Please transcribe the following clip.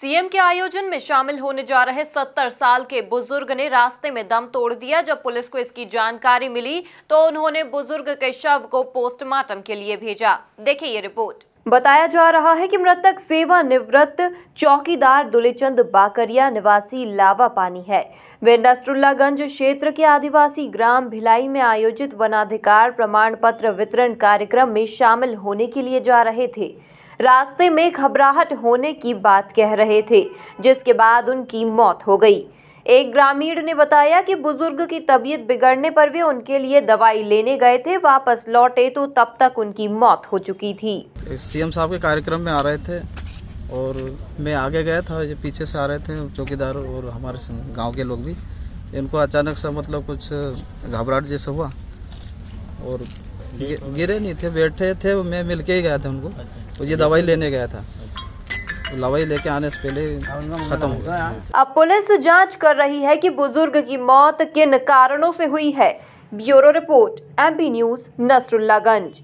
CM के आयोजन में शामिल होने जा रहे सत्तर साल के बुजुर्ग ने रास्ते में दम तोड़ दिया जब पुलिस को इसकी जानकारी मिली तो उन्होंने बुजुर्ग के शव को पोस्टमार्टम के लिए भेजा देखिए ये रिपोर्ट बताया जा रहा है कि मृतक सेवानिवृत्त चौकीदार दुलेचंद बाकरिया निवासी लावा पानी है वे नसरुल्लागंज क्षेत्र के आदिवासी ग्राम भिलाई में आयोजित वनाधिकार प्रमाण पत्र वितरण कार्यक्रम में शामिल होने के लिए जा रहे थे रास्ते में घबराहट होने की बात कह रहे थे जिसके बाद उनकी मौत हो गई एक ग्रामीण ने बताया कि बुजुर्ग की तबीयत बिगड़ने पर वे उनके लिए दवाई लेने गए थे वापस लौटे तो तब तक उनकी मौत हो चुकी थी सीएम साहब के कार्यक्रम में आ रहे थे और मैं आगे गया था ये पीछे से आ रहे थे चौकीदार और हमारे गांव के लोग भी इनको अचानक से मतलब कुछ घबराहट जैसा हुआ और गिरे नहीं थे बैठे थे मैं मिल के ही गया था उनको तो ये दवाई लेने गया था लवाई लेके आने से पहले खत्म हो गया अब पुलिस जांच कर रही है कि बुजुर्ग की मौत किन कारणों से हुई है bureau report MP news Nasrullaganj